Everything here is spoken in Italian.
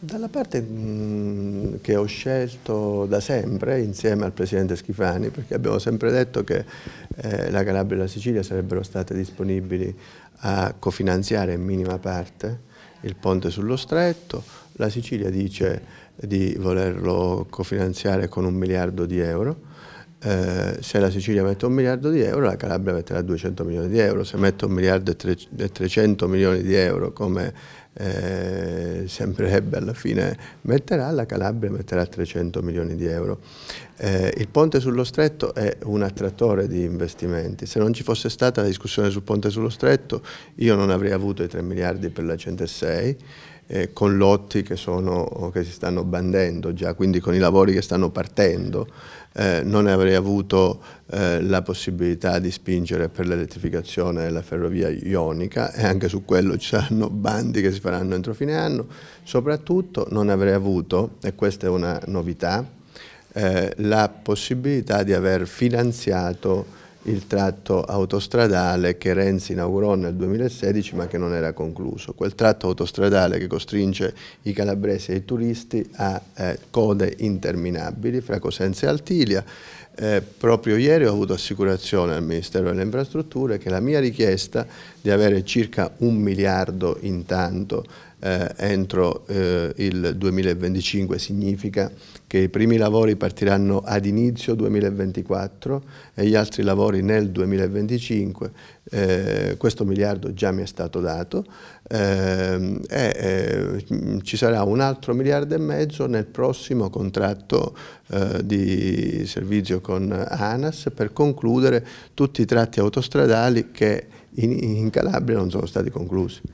Dalla parte mm, che ho scelto da sempre, insieme al Presidente Schifani, perché abbiamo sempre detto che eh, la Calabria e la Sicilia sarebbero state disponibili a cofinanziare in minima parte il ponte sullo stretto, la Sicilia dice di volerlo cofinanziare con un miliardo di euro, eh, se la Sicilia mette un miliardo di euro la Calabria metterà 200 milioni di euro, se mette un miliardo e, e 300 milioni di euro come eh, sembrerebbe alla fine metterà, la Calabria metterà 300 milioni di euro. Eh, il ponte sullo stretto è un attrattore di investimenti, se non ci fosse stata la discussione sul ponte sullo stretto io non avrei avuto i 3 miliardi per la 106 eh, con lotti che, sono, che, si stanno bandendo già, quindi con i lavori che stanno partendo. Eh, non avrei avuto eh, la possibilità di spingere per l'elettrificazione della ferrovia ionica e anche su quello ci saranno bandi che si faranno entro fine anno. Soprattutto non avrei avuto, e questa è una novità, eh, la possibilità di aver finanziato il tratto autostradale che Renzi inaugurò nel 2016 ma che non era concluso. Quel tratto autostradale che costringe i calabresi e i turisti a eh, code interminabili fra Cosenza e Altilia. Eh, proprio ieri ho avuto assicurazione al Ministero delle Infrastrutture che la mia richiesta di avere circa un miliardo intanto eh, entro eh, il 2025 significa che i primi lavori partiranno ad inizio 2024 e gli altri lavori nel 2025. Eh, questo miliardo già mi è stato dato ehm, e eh, ci sarà un altro miliardo e mezzo nel prossimo contratto eh, di servizio con ANAS per concludere tutti i tratti autostradali che in, in Calabria non sono stati conclusi.